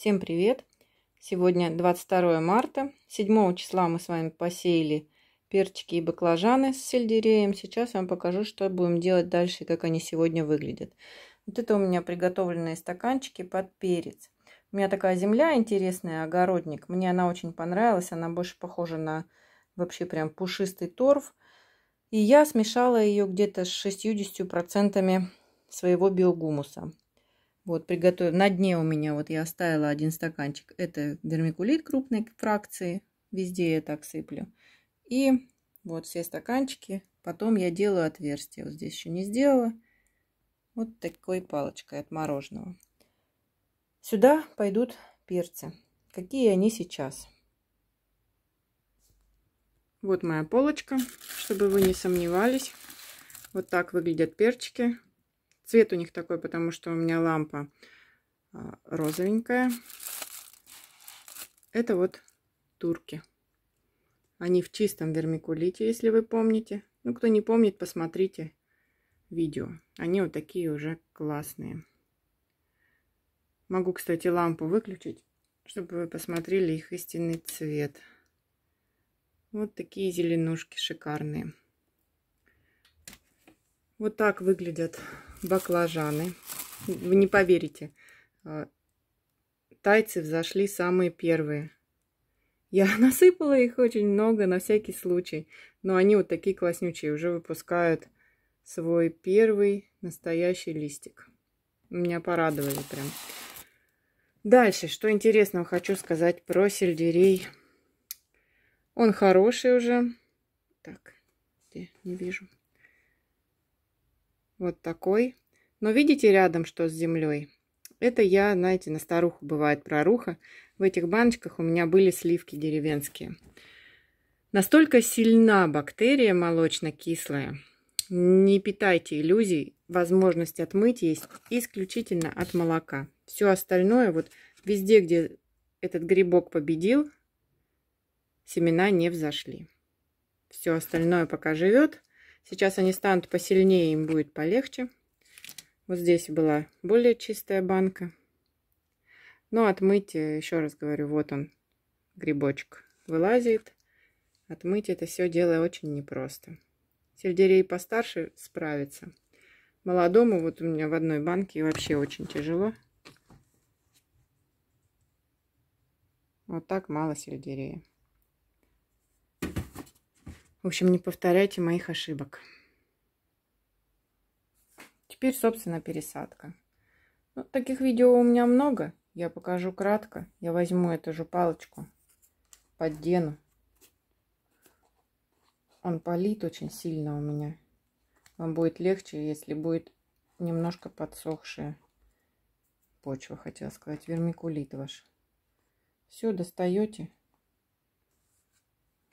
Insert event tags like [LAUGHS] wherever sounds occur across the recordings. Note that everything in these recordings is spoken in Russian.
Всем привет! Сегодня 22 марта. 7 числа мы с вами посеяли перчики и баклажаны с сельдереем. Сейчас я вам покажу, что будем делать дальше и как они сегодня выглядят. Вот это у меня приготовленные стаканчики под перец. У меня такая земля интересная, огородник. Мне она очень понравилась. Она больше похожа на вообще прям пушистый торф. И я смешала ее где-то с 60% своего биогумуса. Вот, приготовим. На дне у меня вот я оставила один стаканчик. Это вермикулит крупной фракции. Везде я так сыплю. И вот все стаканчики. Потом я делаю отверстие. Вот здесь еще не сделала. Вот такой палочкой от мороженого. Сюда пойдут перцы. Какие они сейчас? Вот моя полочка, чтобы вы не сомневались. Вот так выглядят перчики. Цвет у них такой, потому что у меня лампа а, розовенькая. Это вот турки. Они в чистом вермикулите, если вы помните. Ну, кто не помнит, посмотрите видео. Они вот такие уже классные. Могу, кстати, лампу выключить, чтобы вы посмотрели их истинный цвет. Вот такие зеленушки шикарные. Вот так выглядят баклажаны. Вы не поверите, а, тайцы взошли самые первые. Я [LAUGHS] насыпала их очень много на всякий случай, но они вот такие класснючие, уже выпускают свой первый настоящий листик. Меня порадовали прям. Дальше, что интересного хочу сказать про сельдерей. Он хороший уже. Так, не вижу. Вот такой. Но видите рядом, что с землей? Это я, знаете, на старуху бывает проруха. В этих баночках у меня были сливки деревенские. Настолько сильна бактерия молочно-кислая. Не питайте иллюзий. Возможность отмыть есть исключительно от молока. Все остальное, вот везде, где этот грибок победил, семена не взошли. Все остальное пока живет. Сейчас они станут посильнее, им будет полегче. Вот здесь была более чистая банка. Но отмыть, э, еще раз говорю, вот он, грибочек вылазит. Отмыть это все дело очень непросто. Сельдерей постарше справится. Молодому вот у меня в одной банке вообще очень тяжело. Вот так мало сельдерея. В общем, не повторяйте моих ошибок. Теперь, собственно, пересадка. Ну, таких видео у меня много. Я покажу кратко. Я возьму эту же палочку, поддену. Он палит очень сильно у меня. Вам будет легче, если будет немножко подсохшая почва, хотела сказать, вермикулит ваш. Все, достаете.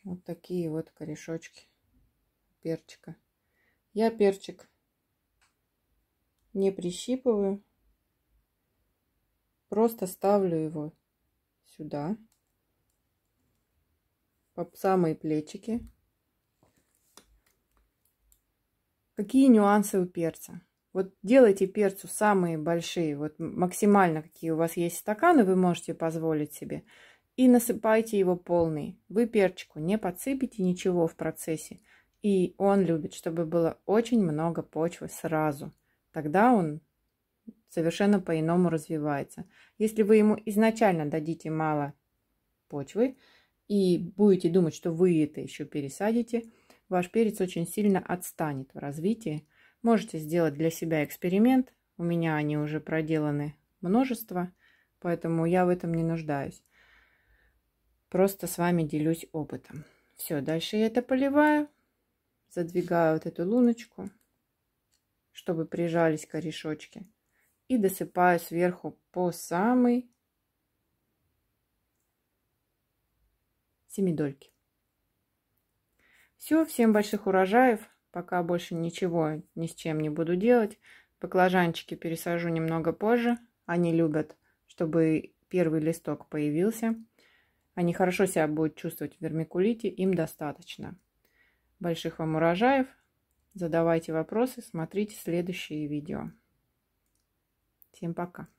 Вот такие вот корешочки перчика. Я перчик не прищипываю, просто ставлю его сюда, по самые плечики. Какие нюансы у перца? Вот делайте перцу самые большие, вот максимально какие у вас есть стаканы, вы можете позволить себе и насыпайте его полный. Вы перчику не подсыпите ничего в процессе, и он любит, чтобы было очень много почвы сразу. Тогда он совершенно по-иному развивается. Если вы ему изначально дадите мало почвы и будете думать, что вы это еще пересадите, ваш перец очень сильно отстанет в развитии. Можете сделать для себя эксперимент. У меня они уже проделаны множество, поэтому я в этом не нуждаюсь. Просто с вами делюсь опытом. Все, дальше я это поливаю. Задвигаю вот эту луночку, чтобы прижались корешочки. И досыпаю сверху по самой семидольке. Все, всем больших урожаев. Пока больше ничего ни с чем не буду делать. Баклажанчики пересажу немного позже. Они любят, чтобы первый листок появился. Они хорошо себя будут чувствовать в вермикулите, им достаточно. Больших вам урожаев. Задавайте вопросы, смотрите следующие видео. Всем пока.